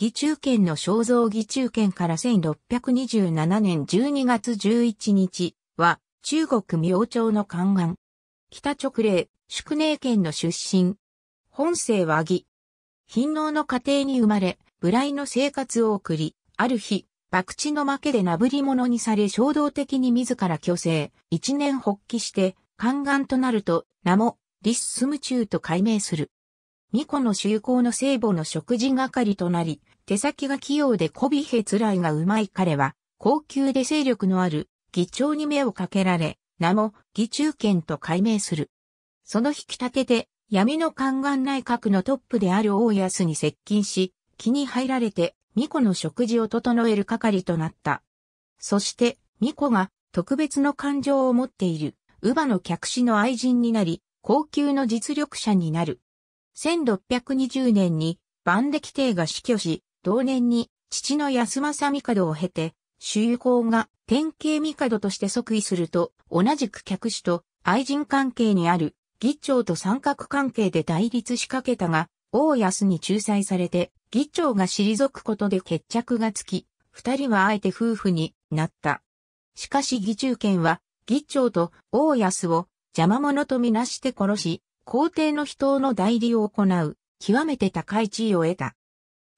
義中県の肖像義中県から1627年12月11日は中国明朝の宦官。北直令、宿寧県の出身。本姓は義。貧農の家庭に生まれ、無頼の生活を送り、ある日、博打の負けでなぶり者にされ衝動的に自ら虚勢、一年発起して、宦官となると、名も、立スム中と改名する。巫女の修行の聖母の食事係となり、手先が器用で媚びへつらいがうまい彼は、高級で勢力のある議長に目をかけられ、名も議中権と改名する。その引き立てで、闇の宦官内閣のトップである大安に接近し、気に入られて、巫女の食事を整える係となった。そして、巫女が特別の感情を持っている、乳母の客氏の愛人になり、高級の実力者になる。1620年に万暦帝が死去し、同年に父の安政帝を経て、周公が典型帝として即位すると、同じく客主と愛人関係にある議長と三角関係で対立しかけたが、大安に仲裁されて、議長が退くことで決着がつき、二人はあえて夫婦になった。しかし議中権は、議長と大安を邪魔者とみなして殺し、皇帝の秘湯の代理を行う、極めて高い地位を得た。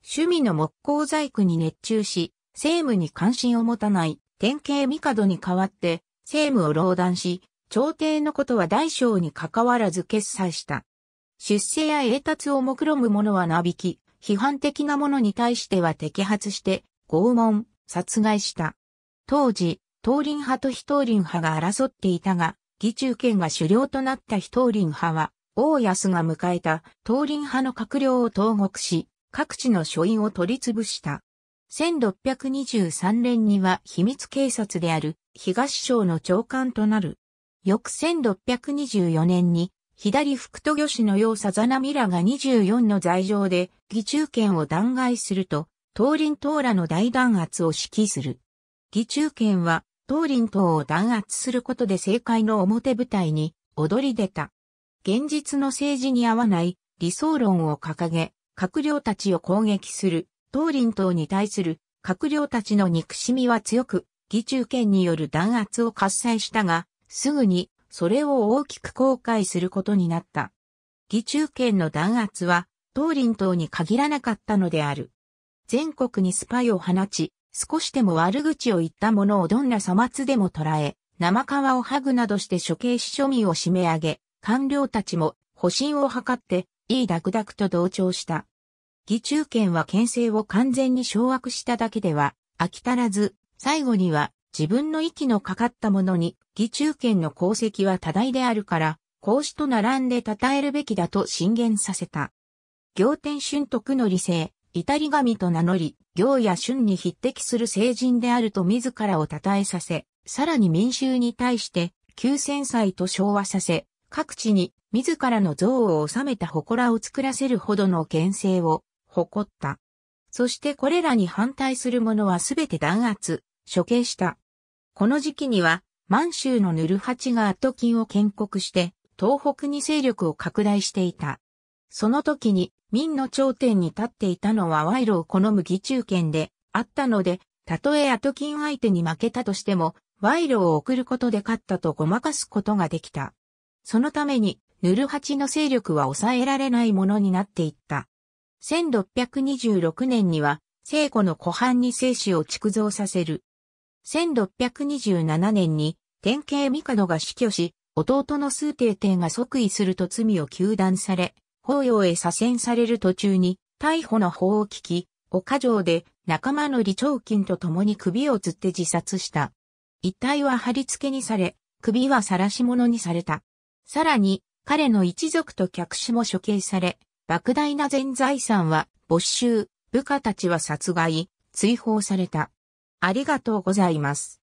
趣味の木工細工に熱中し、政務に関心を持たない、典型帝に代わって、政務を労断し、朝廷のことは大小に関わらず決裁した。出世や栄達を目論む者はなびき、批判的な者に対しては摘発して、拷問、殺害した。当時、東林派と非東林派が争っていたが、義中権が首領となった非東林派は、大安が迎えた東林派の閣僚を投獄し、各地の書院を取り潰した。1623年には秘密警察である東省の長官となる。翌1624年に左副都御史の要さざなみらが24の罪状で義中権を弾劾すると、東林党らの大弾圧を指揮する。義中権は東林党を弾圧することで政界の表舞台に踊り出た。現実の政治に合わない理想論を掲げ、閣僚たちを攻撃する、東林党に対する閣僚たちの憎しみは強く、議中権による弾圧を喝采したが、すぐにそれを大きく後悔することになった。議中権の弾圧は、東林党に限らなかったのである。全国にスパイを放ち、少しでも悪口を言った者をどんな粗末でも捉え、生皮を剥ぐなどして処刑し庶民を締め上げ、官僚たちも保身を図って、いいダクダクと同調した。義中権は県政を完全に掌握しただけでは飽き足らず、最後には自分の息のかかったものに義中権の功績は多大であるから、孔子と並んで称えるべきだと進言させた。行天春徳の理性、至り神と名乗り、行や春に匹敵する聖人であると自らを称えさせ、さらに民衆に対して、旧戦祭と昭和させ、各地に自らの像を収めた祠を作らせるほどの厳正を誇った。そしてこれらに反対する者はすべて弾圧、処刑した。この時期には、満州のヌルハチがアトキンを建国して、東北に勢力を拡大していた。その時に、民の頂点に立っていたのは賄賂を好む義中権であったので、たとえアトキン相手に負けたとしても、賄賂を送ることで勝ったとごまかすことができた。そのために、ヌルハチの勢力は抑えられないものになっていった。1626年には、聖子の湖畔に生死を築造させる。1627年に、天啓帝が死去し、弟の数帝帝が即位すると罪を求断され、法要へ左遷される途中に、逮捕の法を聞き、岡城で仲間の李長金と共に首を吊って自殺した。遺体は貼り付けにされ、首は晒し物にされた。さらに、彼の一族と客死も処刑され、莫大な全財産は没収、部下たちは殺害、追放された。ありがとうございます。